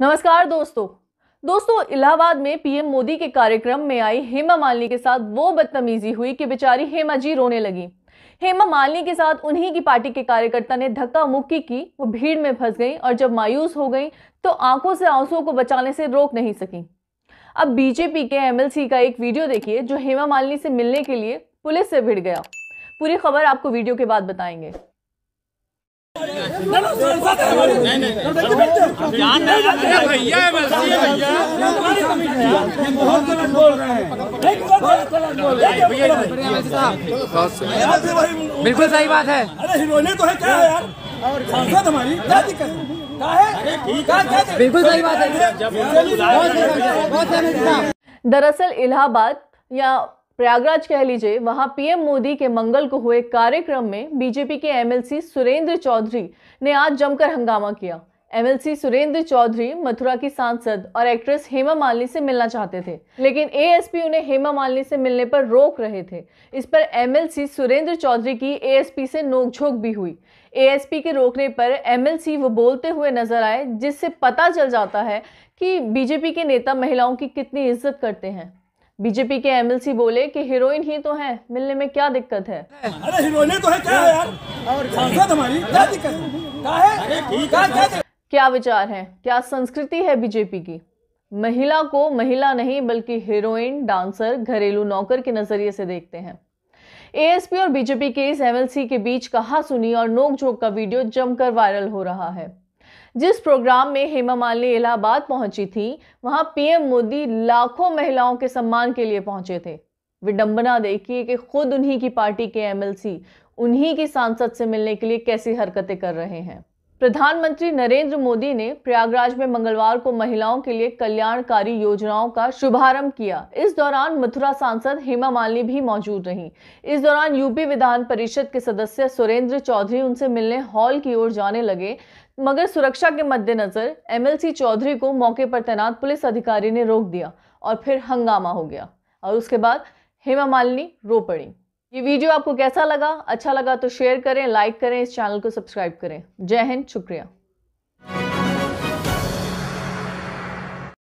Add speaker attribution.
Speaker 1: नमस्कार दोस्तों दोस्तों इलाहाबाद में पीएम मोदी के कार्यक्रम में आई हेमा मालिनी के साथ वो बदतमीजी हुई कि बेचारी हेमा जी रोने लगी हेमा मालिनी के साथ उन्हीं की पार्टी के कार्यकर्ता ने धक्का मुक्की की वो भीड़ में फंस गई और जब मायूस हो गई तो आंखों से आंसुओं को बचाने से रोक नहीं सकी अब बीजेपी के एमएलसी का एक वीडियो देखिए जो हेमा मालिनी से मिलने के लिए पुलिस से भिड़ गया पूरी खबर आपको वीडियो के बाद बताएंगे नहीं, नहीं, नहीं, बिल्कुल सही बात है अरे तो है क्या हमारी क्या दिक्कत है बिल्कुल सही बात है दरअसल इलाहाबाद या प्रयागराज कह लीजिए वहां पीएम मोदी के मंगल को हुए कार्यक्रम में बीजेपी के एमएलसी सुरेंद्र चौधरी ने आज जमकर हंगामा किया एमएलसी सुरेंद्र चौधरी मथुरा की सांसद और एक्ट्रेस हेमा मालिनी से मिलना चाहते थे लेकिन एएसपी उन्हें हेमा मालिनी से मिलने पर रोक रहे थे इस पर एमएलसी सुरेंद्र चौधरी की एएसपी से नोकझोंक भी हुई एएसपी के रोकने पर एमएलसी वो बोलते हुए नजर आए जिससे पता चल जाता है कि बीजेपी के नेता महिलाओं की कितनी इज्जत करते हैं बीजेपी के एमएलसी बोले कि हीरोइन ही तो है मिलने में क्या दिक्कत है अरे हीरोइन तो है क्या यार और सांसद हमारी क्या दिक्कत है क्या है क्या विचार है क्या संस्कृति है बीजेपी की महिला को महिला नहीं बल्कि हीरोइन डांसर घरेलू नौकर के नजरिए से देखते हैं एएसपी और बीजेपी के इस एमएलसी के बीच कहा सुनी और नोकझोंक का वीडियो जमकर वायरल हो रहा है जिस प्रोग्राम में हेमा मालिनी इलाहाबाद पहुंची थी वहां पीएम मोदी लाखों महिलाओं के सम्मान के लिए पहुंचे थे विडंबना देखिए कि खुद उन्हीं की पार्टी के एमएलसी उन्हीं की सांसद से मिलने के लिए कैसी हरकतें कर रहे हैं प्रधानमंत्री नरेंद्र मोदी ने प्रयागराज में मंगलवार को महिलाओं के लिए कल्याणकारी योजनाओं का शुभारंभ किया इस दौरान मथुरा सांसद हेमा मालिनी भी मौजूद रहीं इस दौरान यूपी विधान परिषद के सदस्य सुरेंद्र चौधरी उनसे मिलने हॉल की ओर जाने लगे मगर सुरक्षा के मद्देनजर एमएलसी चौधरी को मौके पर तैनात पुलिस अधिकारी ने रोक दिया और फिर हंगामा हो गया और उसके बाद हेमा मालिनी रो पड़ी ये वीडियो आपको कैसा लगा अच्छा लगा तो शेयर करें लाइक करें इस चैनल को सब्सक्राइब करें जय हिंद शुक्रिया